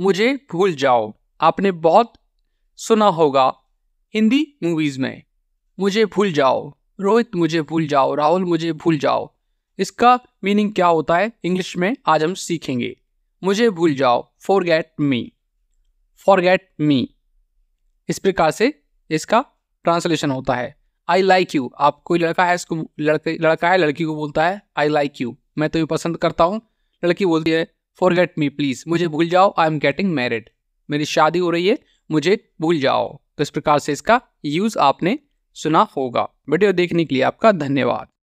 मुझे भूल जाओ आपने बहुत सुना होगा हिंदी मूवीज़ में मुझे भूल जाओ रोहित मुझे भूल जाओ राहुल मुझे भूल जाओ इसका मीनिंग क्या होता है इंग्लिश में आज हम सीखेंगे मुझे भूल जाओ forget me forget me इस प्रकार से इसका ट्रांसलेशन होता है आई लाइक यू आप कोई लड़का है इसको लड़के लड़का है लड़की को बोलता है आई लाइक तो यू मैं तुम्हें तो पसंद करता हूँ लड़की बोलती है फॉर गेट मी प्लीज़ मुझे भूल जाओ आई एम गेटिंग मैरिड मेरी शादी हो रही है मुझे भूल जाओ तो इस प्रकार से इसका यूज़ आपने सुना होगा वीडियो देखने के लिए आपका धन्यवाद